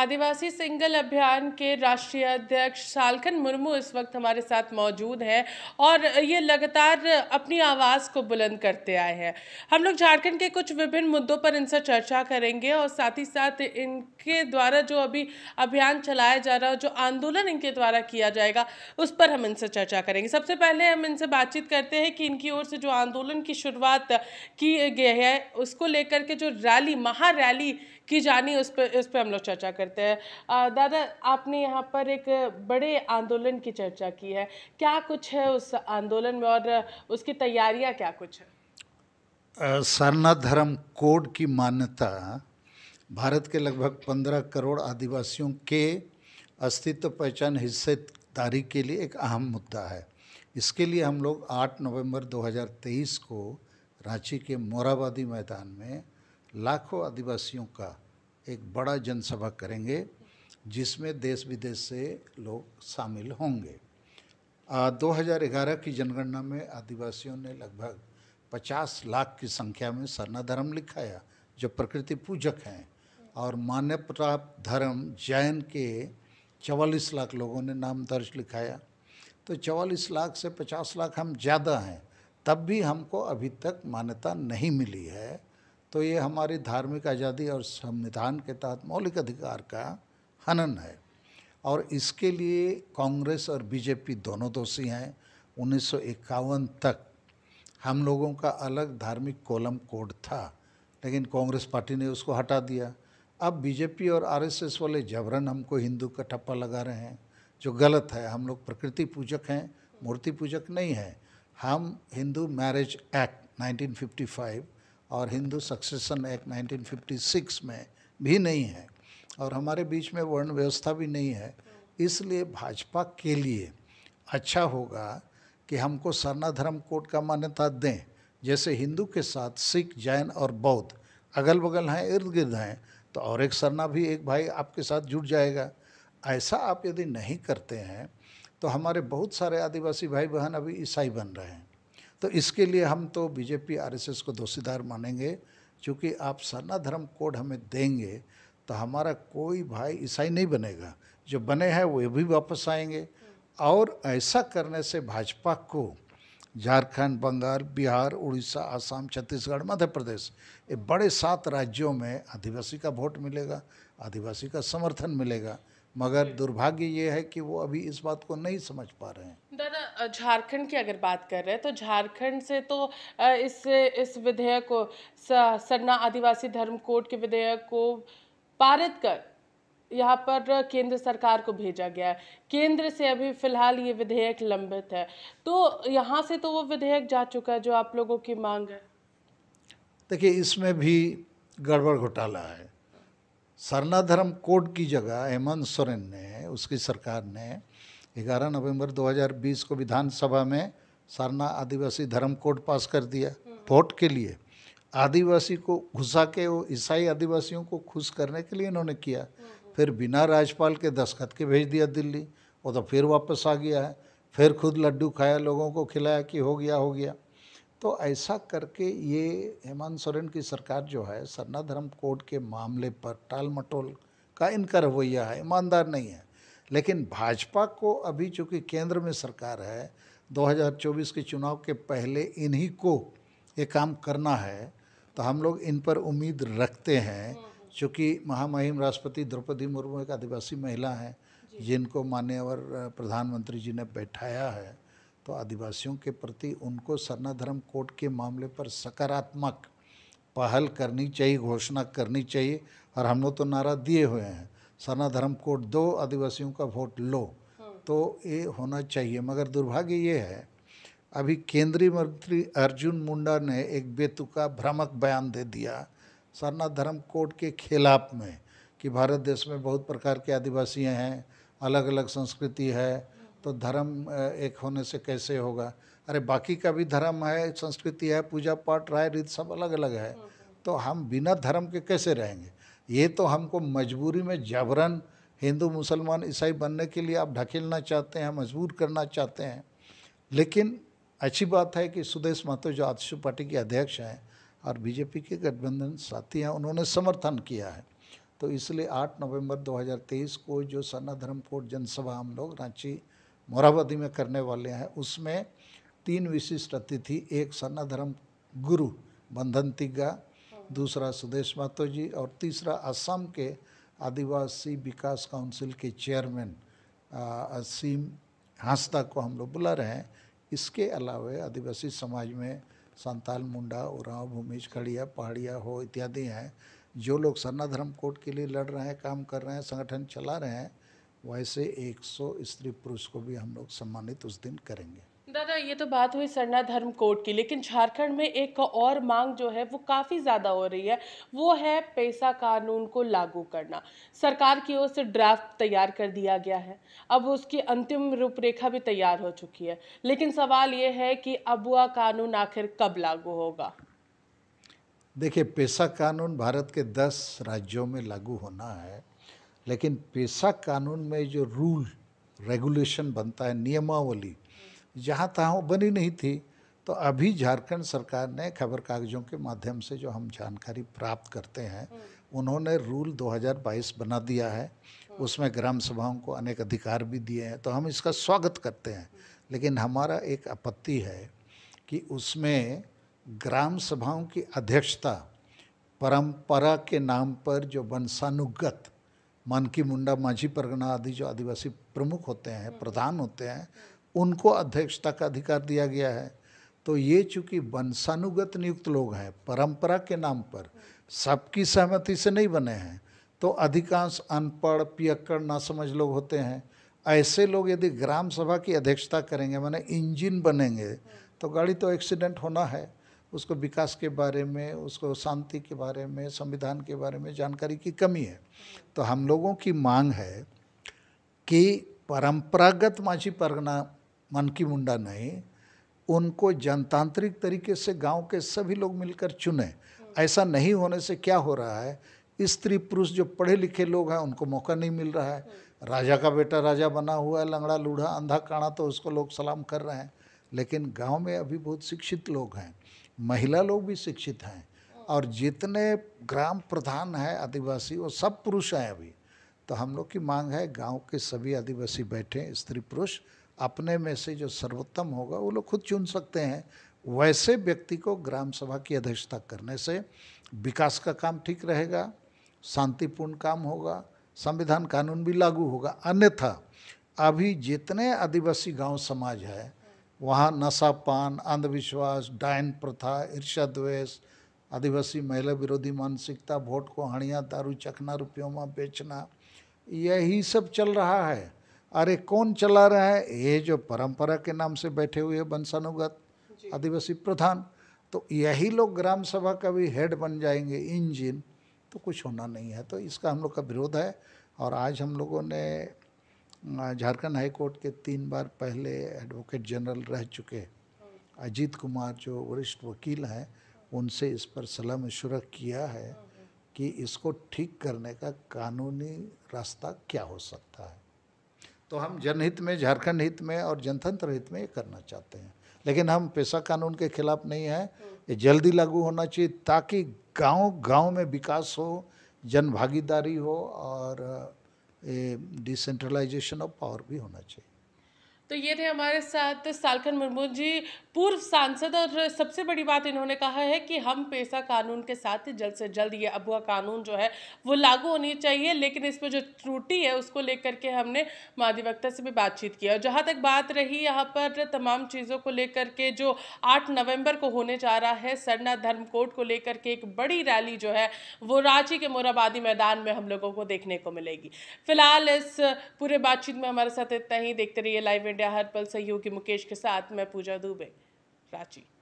आदिवासी single अभियान के राष्ट्रीय अध्यक्ष सालखन मुर्मू इस वक्त हमारे साथ मौजूद हैं और ये लगातार अपनी आवाज़ को बुलंद करते आए हैं हम लोग झारखंड के कुछ विभिन्न मुद्दों पर इनसे चर्चा करेंगे और साथ ही साथ इनके द्वारा जो अभी अभियान चलाया जा रहा है जो आंदोलन इनके द्वारा किया जाएगा उस पर हम इनसे चर्चा करेंगे सबसे पहले हम इनसे बातचीत करते हैं कि इनकी ओर से जो आंदोलन की शुरुआत की गई है उसको लेकर के जो रैली महारैली की जानी उस पर उस पर हम लोग चर्चा करते हैं दादा आपने यहाँ पर एक बड़े आंदोलन की चर्चा की है क्या कुछ है उस आंदोलन में और उसकी तैयारियाँ क्या कुछ है सरना धर्म कोड की मान्यता भारत के लगभग पंद्रह करोड़ आदिवासियों के अस्तित्व पहचान हिस्सेदारी के लिए एक अहम मुद्दा है इसके लिए हम लोग 8 नवंबर 2023 को रांची के मोराबादी मैदान में लाखों आदिवासियों का एक बड़ा जनसभा करेंगे जिसमें देश विदेश से लोग शामिल होंगे आ, 2011 की जनगणना में आदिवासियों ने लगभग 50 लाख की संख्या में सरना धर्म लिखाया जो प्रकृति पूजक हैं और मान्य प्राप्त धर्म जैन के चवालीस लाख लोगों ने नाम दर्ज लिखाया तो चवालीस लाख से पचास लाख हम ज़्यादा हैं तब भी हमको अभी तक मान्यता नहीं मिली है तो ये हमारी धार्मिक आज़ादी और संविधान के तहत मौलिक अधिकार का हनन है और इसके लिए कांग्रेस और बीजेपी दोनों दोषी हैं उन्नीस तक हम लोगों का अलग धार्मिक कोलम कोड था लेकिन कांग्रेस पार्टी ने उसको हटा दिया अब बीजेपी और आरएसएस वाले जबरन हमको हिंदू का ठप्पा लगा रहे हैं जो गलत है हम लोग प्रकृति पूजक हैं मूर्ति पूजक नहीं हैं हम हिंदू मैरिज एक्ट 1955 और हिंदू सक्सेशन एक्ट 1956 में भी नहीं है और हमारे बीच में वर्ण व्यवस्था भी नहीं है इसलिए भाजपा के लिए अच्छा होगा कि हमको सरना धर्म कोड का मान्यता दें जैसे हिंदू के साथ सिख जैन और बौद्ध अगल बगल हैं इर्द गिर्द हैं तो और एक सरना भी एक भाई आपके साथ जुड़ जाएगा ऐसा आप यदि नहीं करते हैं तो हमारे बहुत सारे आदिवासी भाई बहन अभी ईसाई बन रहे हैं तो इसके लिए हम तो बीजेपी आरएसएस को दोषीदार मानेंगे क्योंकि आप सरना धर्म कोड हमें देंगे तो हमारा कोई भाई ईसाई नहीं बनेगा जो बने हैं वो भी वापस आएंगे और ऐसा करने से भाजपा को झारखंड बंगाल बिहार उड़ीसा आसाम छत्तीसगढ़ मध्य प्रदेश ये बड़े सात राज्यों में आदिवासी का वोट मिलेगा आदिवासी का समर्थन मिलेगा मगर दुर्भाग्य ये है कि वो अभी इस बात को नहीं समझ पा रहे हैं मौजूदा झारखंड की अगर बात कर रहे हैं तो झारखंड से तो इस इस विधेयक को सरना आदिवासी धर्म कोड के विधेयक को पारित कर यहाँ पर केंद्र सरकार को भेजा गया है केंद्र से अभी फिलहाल ये विधेयक लंबित है तो यहाँ से तो वो विधेयक जा चुका है जो आप लोगों की मांग है देखिए इसमें भी गड़बड़ घोटाला है सरना धर्म कोड की जगह हेमंत सोरेन ने उसकी सरकार ने ग्यारह नवंबर 2020 को विधानसभा में सारना आदिवासी धर्म कोड पास कर दिया वोट के लिए आदिवासी को घुसा के वो ईसाई आदिवासियों को खुश करने के लिए इन्होंने किया फिर बिना राज्यपाल के दस्खत के भेज दिया दिल्ली वो तो फिर वापस आ गया है फिर खुद लड्डू खाया लोगों को खिलाया कि हो गया हो गया तो ऐसा करके ये हेमंत सोरेन की सरकार जो है सरना धर्म कोड के मामले पर टाल मटोल का इनका रवैया है ईमानदार नहीं है लेकिन भाजपा को अभी चूँकि केंद्र में सरकार है 2024 के चुनाव के पहले इन्हीं को ये काम करना है तो हम लोग इन पर उम्मीद रखते हैं चूँकि महामहिम राष्ट्रपति द्रौपदी मुर्मू एक आदिवासी महिला हैं जिनको मान्यवर प्रधानमंत्री जी ने बैठाया है तो आदिवासियों के प्रति उनको सरना धर्म कोड के मामले पर सकारात्मक पहल करनी चाहिए घोषणा करनी चाहिए और हम लोग तो नारा दिए हुए हैं सना धर्म कोड दो आदिवासियों का वोट लो तो ये होना चाहिए मगर दुर्भाग्य ये है अभी केंद्रीय मंत्री अर्जुन मुंडा ने एक बेतुका भ्रामक बयान दे दिया सरना धर्म कोड के खिलाफ में कि भारत देश में बहुत प्रकार के आदिवासी हैं अलग अलग संस्कृति है तो धर्म एक होने से कैसे होगा अरे बाकी का भी धर्म है संस्कृति है पूजा पाठ राय रीत सब अलग अलग है तो हम बिना धर्म के कैसे रहेंगे ये तो हमको मजबूरी में जबरन हिंदू मुसलमान ईसाई बनने के लिए आप ढकेलना चाहते हैं मजबूर करना चाहते हैं लेकिन अच्छी बात है कि सुदेश महतो जो आतिशु पार्टी के अध्यक्ष हैं और बीजेपी के गठबंधन साथी हैं उन्होंने समर्थन किया है तो इसलिए 8 नवंबर 2023 को जो सना धर्मकोट जनसभा हम लोग रांची मोराबादी में करने वाले हैं उसमें तीन विशिष्ट अतिथि एक सना धर्म गुरु बंधन तिग्गा दूसरा सुदेश महतो जी और तीसरा असम के आदिवासी विकास काउंसिल के चेयरमैन असीम हांसदा को हम लोग बुला रहे हैं इसके अलावा आदिवासी समाज में संताल मुंडा उराव भूमिज खड़िया पहाड़िया हो इत्यादि हैं जो लोग सरना धर्म कोर्ट के लिए लड़ रहे हैं काम कर रहे हैं संगठन चला रहे हैं वैसे 100 स्त्री पुरुष को भी हम लोग सम्मानित उस दिन करेंगे दादा ये तो बात हुई सरना धर्म कोड की लेकिन झारखंड में एक और मांग जो है वो काफ़ी ज़्यादा हो रही है वो है पैसा कानून को लागू करना सरकार की ओर से ड्राफ्ट तैयार कर दिया गया है अब उसकी अंतिम रूपरेखा भी तैयार हो चुकी है लेकिन सवाल ये है कि अब वह कानून आखिर कब लागू होगा देखिए पैसा कानून भारत के दस राज्यों में लागू होना है लेकिन पैसा कानून में जो रूल रेगुलेशन बनता है नियमावली जहाँ तहाँ बनी नहीं थी तो अभी झारखंड सरकार ने खबर कागजों के माध्यम से जो हम जानकारी प्राप्त करते हैं हम्म। उन्होंने रूल 2022 बना दिया है हम्म। उसमें ग्राम सभाओं को अनेक अधिकार भी दिए हैं तो हम इसका स्वागत करते हैं हम्म। लेकिन हमारा एक आपत्ति है कि उसमें ग्राम सभाओं की अध्यक्षता परंपरा के नाम पर जो वंशानुगत मानकी मुंडा माझी परगना आदि जो आदिवासी प्रमुख होते हैं प्रधान होते हैं उनको अध्यक्षता का अधिकार दिया गया है तो ये चूंकि वंशानुगत नियुक्त लोग हैं परंपरा के नाम पर सबकी सहमति से नहीं बने हैं तो अधिकांश अनपढ़ पियक्कड़ नासमझ लोग होते हैं ऐसे लोग यदि ग्राम सभा की अध्यक्षता करेंगे माने इंजन बनेंगे तो गाड़ी तो एक्सीडेंट होना है उसको विकास के बारे में उसको शांति के बारे में संविधान के बारे में जानकारी की कमी है तो हम लोगों की मांग है कि परंपरागत माझी परगना मन की मुंडा नहीं उनको जनतांत्रिक तरीके से गांव के सभी लोग मिलकर चुने ऐसा नहीं होने से क्या हो रहा है स्त्री पुरुष जो पढ़े लिखे लोग हैं उनको मौका नहीं मिल रहा है राजा का बेटा राजा बना हुआ है लंगड़ा लूढ़ा अंधा काणा तो उसको लोग सलाम कर रहे हैं लेकिन गांव में अभी बहुत शिक्षित लोग हैं महिला लोग भी शिक्षित हैं और जितने ग्राम प्रधान हैं आदिवासी वो सब पुरुष हैं अभी तो हम लोग की मांग है गांव के सभी आदिवासी बैठे स्त्री पुरुष अपने में से जो सर्वोत्तम होगा वो लोग खुद चुन सकते हैं वैसे व्यक्ति को ग्राम सभा की अध्यक्षता करने से विकास का काम ठीक रहेगा शांतिपूर्ण काम होगा संविधान कानून भी लागू होगा अन्यथा अभी जितने आदिवासी गांव समाज है वहाँ नशा पान अंधविश्वास डायन प्रथा ईर्षा द्वेष आदिवासी महिला विरोधी मानसिकता वोट को हणिया दारू चखना रुपयों में बेचना यही सब चल रहा है अरे कौन चला रहा है ये जो परंपरा के नाम से बैठे हुए वंशानुगत आदिवासी प्रधान तो यही लोग ग्राम सभा का भी हेड बन जाएंगे इंजिन तो कुछ होना नहीं है तो इसका हम लोग का विरोध है और आज हम लोगों ने झारखंड हाई कोर्ट के तीन बार पहले एडवोकेट जनरल रह चुके अजीत कुमार जो वरिष्ठ वकील हैं उनसे इस पर सलाह मशुरा किया है कि इसको ठीक करने का कानूनी रास्ता क्या हो सकता है तो हम जनहित में झारखंड हित में और जनतंत्र हित में ये करना चाहते हैं लेकिन हम पेशा कानून के खिलाफ नहीं है ये जल्दी लागू होना चाहिए ताकि गांव गांव में विकास हो जन भागीदारी हो और डिसेंट्रलाइजेशन ऑफ पावर भी होना चाहिए तो ये थे हमारे साथ सालखन मुर्मू जी पूर्व सांसद और सबसे बड़ी बात इन्होंने कहा है कि हम पेशा कानून के साथ जल्द से जल्द ये अबुआ कानून जो है वो लागू होनी चाहिए लेकिन इस पर जो त्रुटि है उसको लेकर के हमने महाधिवक्ता से भी बातचीत की और जहाँ तक बात रही यहाँ पर तमाम चीज़ों को लेकर के जो आठ नवम्बर को होने जा रहा है सरना धर्म कोर्ट को लेकर के एक बड़ी रैली जो है वो रांची के मोराबादी मैदान में हम लोगों को देखने को मिलेगी फिलहाल इस पूरे बातचीत में हमारे साथ इतना ही देखते रहिए लाइव इंडिया इंडिया हर पल सहयोगी मुकेश के साथ मैं पूजा दुबे रांची